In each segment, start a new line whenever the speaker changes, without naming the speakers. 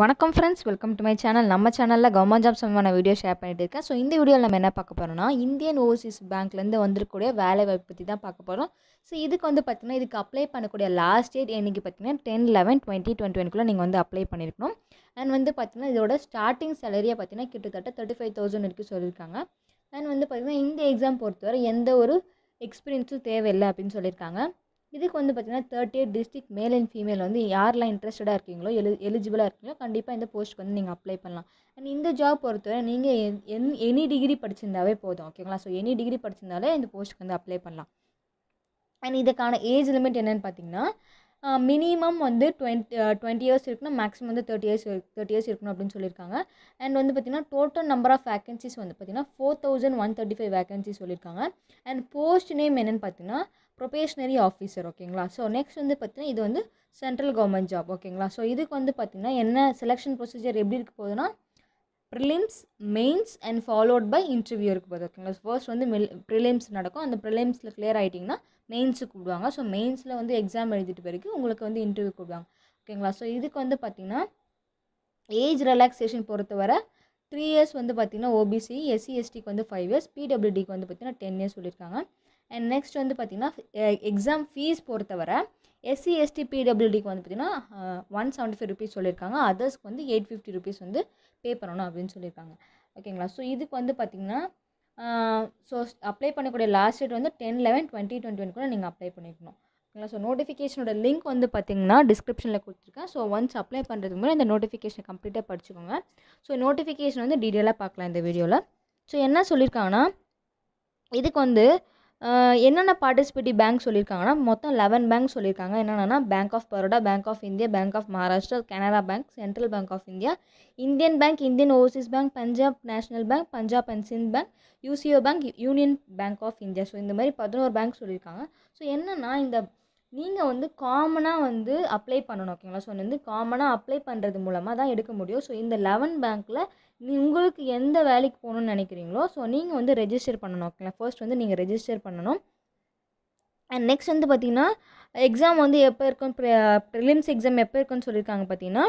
வணக்கம் friends welcome to my channel நம்ம சேனலில் கவர்மெண்ட் ஜாப் சம்பந்தமான வீடியோ ஷேர் பண்ணிட்டு இருக்கேன் ஸோ இந்த வீடியோவில் நம்ம என்ன பார்க்க போகிறோம்னா இந்தியன் ஓவர்சீஸ் பேங்க்லேருந்து வந்திருக்கக்கூடிய வேலை வாய்ப்பு பற்றி தான் பார்க்க போகிறோம் ஸோ இதுக்கு வந்து பார்த்திங்கன்னா இதுக்கு அப்ளை பண்ணக்கூடிய லாஸ்ட் டேட் என்றைக்கு பார்த்திங்கன்னா டென் லெவன் டுவெண்ட்டி டுவெண்ட்டி ஒன்க்குள்ளே நீங்கள் வந்து அப்ளை பண்ணியிருக்கணும் அண்ட் வந்து பார்த்திங்கன்னா இதோட ஸ்டார்டிங் சேலரியை பார்த்திங்கன்னா கிட்டத்தட்ட தேர்ட்டி ஃபைவ் தௌசண்ட் வரைக்கும் சொல்லியிருக்காங்க அண்ட் வந்து பார்த்திங்கன்னா இந்த எக்ஸாம் பொறுத்தவரை எந்த ஒரு எக்ஸ்பீரியன்ஸும் தேவையில்லை அப்படின்னு சொல்லியிருக்காங்க இதுக்கு வந்து பார்த்திங்கன்னா third year district male and female வந்து யாரெல்லாம் இன்ட்ரெஸ்டடாக இருக்கீங்களோ எலி எலிஜிபிளாக இருக்கீங்களோ கண்டிப்பாக இந்த போஸ்ட்டுக்கு வந்து நீங்கள் அப்ளை பண்ணலாம் அண்ட் இந்த ஜாப் பொறுத்தவரை நீங்கள் என் எனி டிகிரி படிச்சிருந்தாவே போதும் ஓகேங்களா ஸோ எனி டிகிரி படிச்சிருந்தாலே இந்த போஸ்ட்டுக்கு வந்து அப்ளை பண்ணலாம் அண்ட் இதுக்கான ஏஜ் லிமிட் என்னென்னு பார்த்தீங்கன்னா மினிமம் வந்து டுவெண்ட்டி டுவெண்ட்டி இயர்ஸ் இருக்கணும் மேக்ஸிமம் வந்து தேர்ட்டி இயர்ஸ் தேர்ட்டி இயர்ஸ் இருக்கணும் அப்படின்னு சொல்லியிருக்காங்க அண்ட் வந்து பார்த்திங்கன்னா டோட்டல் நம்பர் ஆஃப் வேகன்சிஸ் வந்து பார்த்திங்கன்னா four thousand one thirty five vacancy சொல்லியிருக்காங்க அண்ட் போஸ்ட் நேம் என்னென்னு பார்த்தீங்கன்னா ப்ரொபேஷ்னரி ஆஃபீஸர் ஓகேங்களா ஸோ நெக்ஸ்ட் வந்து பார்த்தீங்கன்னா இது வந்து சென்ட்ரல் கவர்மெண்ட் ஜாப் ஓகேங்களா ஸோ இதுக்கு வந்து பார்த்திங்கன்னா என்ன செலெக்ஷன் ப்ரொசீஜர் எப்படி இருக்க போகுதுன்னா prelims mains and followed by interview இருக்க போகுது ஓகேங்களா ஃபர்ஸ்ட் வந்து மில் ப்ரிலிம்ஸ் நடக்கும் அந்த ப்ரிலிம்ஸில் கிளியர் ஆகிட்டிங்கன்னா மெயின்ஸுக்கு கூப்பிடுவாங்க ஸோ மெயின்ஸில் வந்து எக்ஸாம் எழுதிட்டு பிறகு உங்களுக்கு வந்து இன்டர்வியூ கூப்பிடுவாங்க ஓகேங்களா ஸோ இதுக்கு வந்து பார்த்திங்கன்னா ஏஜ் ரிலாக்ஸேஷன் பொறுத்தவரை த்ரீ இயர்ஸ் வந்து பார்த்திங்கன்னா ஓபிசி எஸ்சி எஸ்டிக்கு e வந்து ஃபைவ் இயர்ஸ் பிடபிள்யூடிக்கு வந்து பார்த்திங்கன்னா டென் இயர்ஸ் சொல்லியிருக்காங்க அண்ட் நெக்ஸ்ட் வந்து பார்த்திங்கன்னா எக்ஸாம் ஃபீஸ் பொறுத்தவரை எஸ்சி எஸ்டி பிடபிள்யூடிக்கு வந்து பார்த்திங்கன்னா ஒன் செவன்ட்டி ஃபைவ் ருபீஸ் சொல்லியிருக்காங்க அதர்ஸ்க்கு வந்து எயிட் ஃபிஃப்டி ருபீஸ் வந்து பே பண்ணணும் அப்படின்னு சொல்லியிருக்காங்க ஓகேங்களா ஸோ இதுக்கு வந்து பார்த்திங்கன்னா ஸோ அப்ளை பண்ணக்கூடிய லாஸ்ட் டேட் வந்து ten eleven twenty twenty one கூட நீங்கள் அப்ளை பண்ணிக்கணும் ஓகேங்களா ஸோ நோட்டிஃபிகேஷனோட லிங்க் வந்து பார்த்திங்கன்னா டிஸ்கிரிப்ஷனில் கொடுத்துருக்கேன் ஸோ ஒன்ஸ் அப்ளை பண்ணுறதுக்கு முன்னாடி இந்த நோட்டிஃபிகேஷன் கம்ப்ளீட்டாக படிச்சுக்கோங்க ஸோ நோட்டிஃபிகேஷன் வந்து டீட்டெயிலாக பார்க்கலாம் இந்த வீடியோவில் ஸோ என்ன சொல்லியிருக்காங்கன்னா இதுக்கு வந்து என்னென்ன பார்ட்டிசிபேட்டிவ் பேங்க் சொல்லியிருக்காங்கன்னா மொத்தம் லெவன் பேங்க் சொல்லியிருக்காங்க என்னென்னா bank of Baroda bank of India bank of Maharashtra Canara bank central bank of India Indian bank Indian overseas bank Punjab national bank Punjab and Sind bank UCO bank union bank of India so இந்த மாதிரி பதினோரு bank சொல்லியிருக்காங்க so என்னென்னா இந்த நீங்கள் வந்து காமனாக வந்து அப்ளை பண்ணணும் ஓகேங்களா ஸோ வந்து காமனாக அப்ளை பண்ணுறது மூலமாக தான் எடுக்க முடியும் ஸோ இந்த லெவன் பேங்க்கில் நீ உங்களுக்கு எந்த வேலைக்கு போகணுன்னு நினைக்கிறீங்களோ ஸோ நீங்கள் வந்து ரெஜிஸ்டர் பண்ணணும் ஓகேங்களா ஃபர்ஸ்ட் வந்து நீங்கள் ரெஜிஸ்டர் பண்ணணும் அண்ட் நெக்ஸ்ட் வந்து பார்த்திங்கன்னா எக்ஸாம் வந்து எப்போ இருக்கும் ப்ரிலிம்ஸ் எக்ஸாம் எப்போ இருக்குன்னு சொல்லியிருக்காங்க பார்த்தீங்கன்னா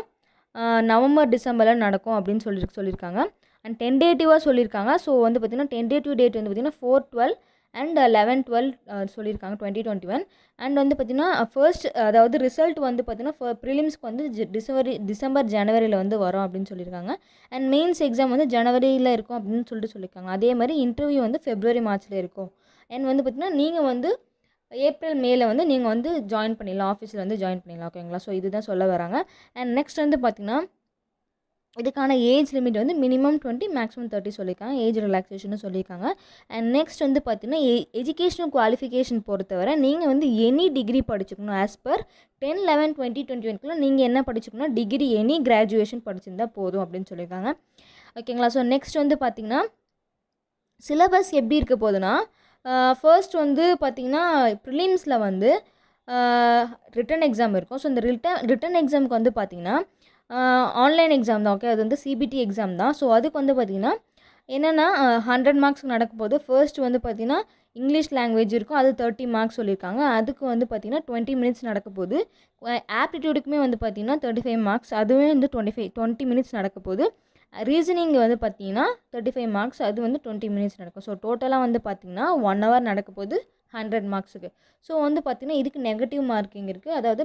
நவம்பர் டிசம்பரில் நடக்கும் அப்படின்னு சொல்லி சொல்லியிருக்காங்க அண்ட் டென்டேட்டிவாக சொல்லியிருக்காங்க ஸோ வந்து பார்த்திங்கன்னா டென்டேட்டிவ் டேட் வந்து பார்த்திங்கன்னா four twelve and eleven twelve சொல்லியிருக்காங்க டுவெண்ட்டி டுவெண்ட்டி ஒன் அண்ட் வந்து பார்த்திங்கன்னா ஃபர்ஸ்ட் அதாவது ரிசல்ட் வந்து பார்த்திங்கன்னா ப்ரிலிம்ஸ்க்கு வந்து டிசம்பரி டிசம்பர் ஜனவரியில் வந்து வரும் அப்படின்னு சொல்லியிருக்காங்க அண்ட் மெயின்ஸ் எக்ஸாம் வந்து ஜனவரியில் இருக்கும் அப்படின்னு சொல்லிட்டு சொல்லியிருக்காங்க அதே மாதிரி இன்டர்வியூ வந்து ஃபெப்ரவரி மார்ச்சில் இருக்கும் அண்ட் வந்து பார்த்திங்கன்னா நீங்கள் வந்து ஏப்ரல் மேல வந்து நீங்கள் வந்து ஜாயின் பண்ணிடலாம் ஆஃபீஸில் வந்து ஜாயின் பண்ணிடலாம் ஓகேங்களா ஸோ இதுதான் சொல்ல வராங்க அண்ட் நெக்ஸ்ட் வந்து பார்த்திங்கன்னா இதுக்கான ஏஜ் லிமிட் வந்து மினிமம் டுவெண்ட்டி மேக்ஸிமம் தேர்ட்டி சொல்லியிருக்காங்க ஏஜ் ரிலாக்ஸேஷன் சொல்லியிருக்காங்க அண்ட் நெக்ஸ்ட் வந்து பார்த்தீங்கன்னா எஜுகேஷனல் குவாலிஃபிகேஷன் பொறுத்தவரை நீங்கள் வந்து எனி டிகிரி படிச்சுக்கணும் as per ten eleven twenty twenty ஒன்க்குள்ள நீங்கள் என்ன படிச்சுக்கணும் டிகிரி எனி கிராஜுவேஷன் படிச்சிருந்தா போதும் அப்படின்னு சொல்லியிருக்காங்க ஓகேங்களா ஸோ நெக்ஸ்ட் வந்து பார்த்திங்கன்னா சிலபஸ் எப்படி இருக்க போகுதுன்னா ஃபர்ஸ்ட் வந்து பார்த்திங்கன்னா ப்ரிலிம்ஸில் வந்து ரிட்டன் எக்ஸாம் இருக்கும் ஸோ இந்த ரிட்டன் ரிட்டன் எக்ஸாமுக்கு வந்து பார்த்திங்கன்னா ஆன்லைன் எக்ஸாம் தான் ஓகே அது வந்து சிபிடி எக்ஸாம் தான் ஸோ அதுக்கு வந்து பார்த்திங்கன்னா என்னென்னா ஹண்ட்ரட் மார்க்ஸ் நடக்கும் போது ஃபர்ஸ்ட் வந்து பார்த்திங்கன்னா இங்கிலீஷ் லாங்குவேஜ் இருக்கும் அது தேர்ட்டி மார்க்ஸ் சொல்லியிருக்காங்க அதுக்கு வந்து பார்த்திங்கன்னா டுவெண்ட்டி மினிட்ஸ் நடக்க போகுது ஆப்டிடியூடுக்குமே வந்து பார்த்திங்கன்னா தேர்ட்டி ஃபைவ் மார்க்ஸ் அதுவே வந்து டுவெண்ட்டி ஃபைவ் டுவெண்ட்டி மினிட்ஸ் நடக்க ரீசனிங் வந்து பார்த்திங்கன்னா தேர்ட்டி ஃபைவ் மார்க்ஸ் அது வந்து டுவெண்ட்டி மினிட்ஸ் நடக்கும் ஸோ டோட்டலாக வந்து பார்த்திங்கன்னா ஒன் ஹவர் நடக்கும் போது ஹண்ட்ரட் மார்க்ஸுக்கு ஸோ வந்து பார்த்திங்கன்னா இதுக்கு நெகட்டிவ் மார்க்கிங் இருக்குது அதாவது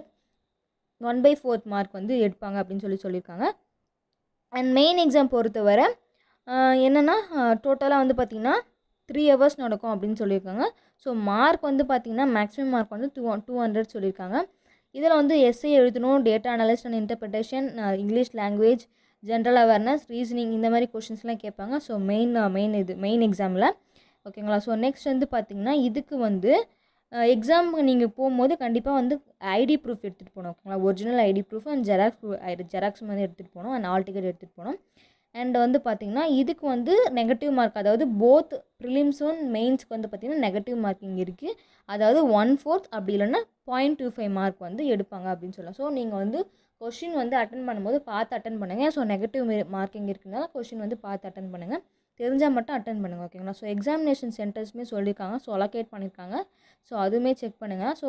ஒன் பை ஃபோர்த் மார்க் வந்து எடுப்பாங்க அப்படின்னு சொல்லி சொல்லியிருக்காங்க அண்ட் மெயின் எக்ஸாம் பொறுத்தவரை என்னென்னா டோட்டலாக வந்து பார்த்திங்கன்னா த்ரீ ஹவர்ஸ் நடக்கும் அப்படின்னு சொல்லியிருக்காங்க ஸோ மார்க் வந்து பார்த்திங்கன்னா மேக்ஸிமம் மார்க் வந்து டூ டூ ஹண்ட்ரட் சொல்லியிருக்காங்க இதில் வந்து எஸ்ஏ எழுதணும் data analyst and interpretation English language general awareness reasoning இந்த மாதிரி கொஷின்ஸ்லாம் கேட்பாங்க ஸோ மெயின் மெயின் இது மெயின் எக்ஸாமில் ஓகேங்களா ஸோ நெக்ஸ்ட் வந்து பார்த்திங்கன்னா இதுக்கு வந்து எக்ஸாமுக்கு நீங்கள் போகும்போது கண்டிப்பாக வந்து ஐடி ப்ரூஃப் எடுத்துகிட்டு போகணும் ஓகேங்களா original ID proof and xerox xerox வந்து எடுத்துகிட்டு போகணும் அண்ட் ஆல் டிக்கெட் எடுத்துகிட்டு போகணும் அண்ட் வந்து பார்த்திங்கன்னா இதுக்கு வந்து நெகட்டிவ் மார்க் அதாவது போத் ப்ரிலிம்ஸும் மெயின்ஸ்க்கு வந்து பார்த்திங்கன்னா நெகட்டிவ் மார்க்கிங் இருக்குது அதாவது ஒன் ஃபோர்த் அப்படி இல்லைன்னா பாயிண்ட் டூ ஃபைவ் மார்க் வந்து எடுப்பாங்க அப்படின்னு சொல்லலாம் ஸோ நீங்கள் வந்து கொஷின் வந்து அட்டன் பண்ணும்போது பார்த்து அட்டன் பண்ணுங்கள் ஸோ நெகட்டிவ் மார்க்கிங் இருக்குனால கொஷின் வந்து பார்த்து அட்டன் பண்ணுங்கள் தெரிஞ்சால் மட்டும் அட்டன் பண்ணுங்கள் ஓகேங்களா ஸோ எக்ஸாமினேஷன் சென்டர்ஸுமே சொல்லியிருக்காங்க ஸோ அலோகேட் பண்ணியிருக்காங்க ஸோ அதுவுமே செக் பண்ணுங்கள் ஸோ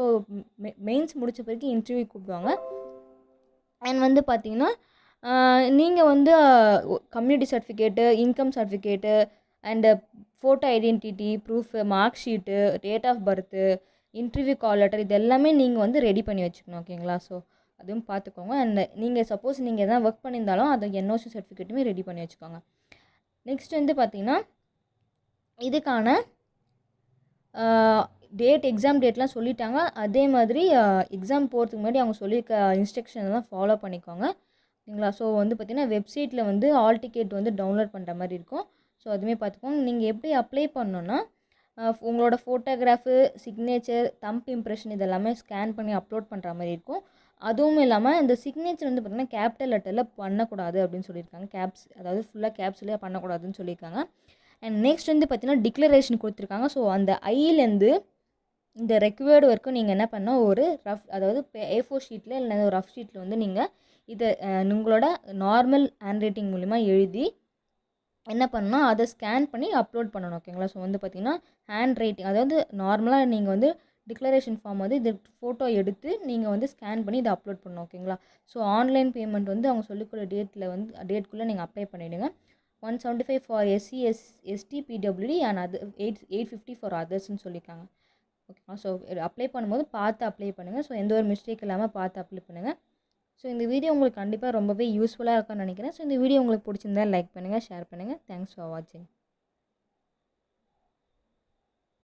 மெயின்ஸ் முடித்த பிறகு இன்டர்வியூ கூப்பிடுவாங்க அண்ட் வந்து பார்த்தீங்கன்னா நீங்கள் வந்து community certificate income certificate and photo identity proof mark sheet date of birth interview call letter இது எல்லாமே நீங்கள் வந்து ரெடி பண்ணி வச்சுக்கணும் ஓகேங்களா ஸோ அதுவும் பார்த்துக்கோங்க அண்ட் நீங்கள் சப்போஸ் நீங்கள் எதாவது ஒர்க் பண்ணியிருந்தாலும் அது என்ஓசி சர்டிஃபிகேட்டுமே ரெடி பண்ணி வச்சுக்கோங்க நெக்ஸ்ட் வந்து பார்த்திங்கன்னா இதுக்கான டேட் எக்ஸாம் டேட்லாம் சொல்லிட்டாங்க அதே மாதிரி எக்ஸாம் போகிறதுக்கு முன்னாடி அவங்க சொல்லியிருக்க இன்ஸ்ட்ரக்ஷன்லாம் ஃபாலோ பண்ணிக்கோங்க சரிங்களா ஸோ வந்து பார்த்திங்கன்னா வெப்சைட்டில் வந்து ஆல் டிக்கெட் வந்து டவுன்லோட் பண்ணுற மாதிரி இருக்கும் ஸோ அதுவுமே பார்த்துக்கோங்க நீங்கள் எப்படி அப்ளை பண்ணோன்னா உங்களோட ஃபோட்டோகிராஃபு சிக்னேச்சர் தம்ப் இம்ப்ரெஷன் இதெல்லாமே ஸ்கேன் பண்ணி அப்லோட் பண்ணுற மாதிரி இருக்கும் அதுவும் இல்லாமல் இந்த சிக்னேச்சர் வந்து பார்த்திங்கன்னா கேபிட்டல் லெட்டரில் பண்ணக்கூடாது அப்படின்னு சொல்லியிருக்காங்க கேப்ஸ் அதாவது ஃபுல்லாக கேப்ஸ்லேயே பண்ணக்கூடாதுன்னு சொல்லியிருக்காங்க அண்ட் நெக்ஸ்ட் வந்து பார்த்திங்கன்னா டிக்ளரேஷன் கொடுத்துருக்காங்க ஸோ அந்த ஐயிலேருந்து இந்த ரெக்குவேர்டு ஒர்க்கும் நீங்கள் என்ன பண்ணால் ஒரு ரஃப் அதாவது ஏ ஃபோர் ஷீட்டில் இல்லை ஒரு ரஃப் ஷீட்டில் வந்து நீங்கள் இதை உங்களோட நார்மல் ஹேண்ட் ரைட்டிங் மூலிமா எழுதி என்ன பண்ணால் அதை ஸ்கேன் பண்ணி அப்லோட் பண்ணணும் ஓகேங்களா ஸோ வந்து பார்த்திங்கன்னா ஹேண்ட் ரைட்டிங் அதாவது நார்மலாக நீங்கள் வந்து டிக்ளரேஷன் ஃபார்ம் வந்து இது ஃபோட்டோ எடுத்து நீங்கள் வந்து ஸ்கேன் பண்ணி இதை அப்லோட் பண்ணணும் ஓகேங்களா ஸோ ஆன்லைன் பேமெண்ட் வந்து அவங்க சொல்லிக்கூடிய டேட்டில் வந்து டேட்குள்ளே நீங்கள் அப்ளை பண்ணிவிடுங்க one seventy five for SC S ST PWD and அது எயிட் எயிட் ஃபிஃப்டி ஃபார் அதர்ஸ்னு சொல்லியிருக்காங்க ஓகேவா ஸோ அப்ளை பண்ணும்போது பார்த்து அப்ளை பண்ணுங்கள் ஸோ எந்த ஒரு மிஸ்டேக் இல்லாமல் பார்த்து அப்ளை பண்ணுங்கள் ஸோ இந்த வீடியோ உங்களுக்கு கண்டிப்பாக ரொம்பவே யூஸ்ஃபுல்லாக இருக்கும்னு நினைக்கிறேன் ஸோ இந்த வீடியோ உங்களுக்கு பிடிச்சிருந்தா லைக் பண்ணுங்கள் ஷேர் பண்ணுங்கள் தேங்க்ஸ் ஃபார் வாட்சிங்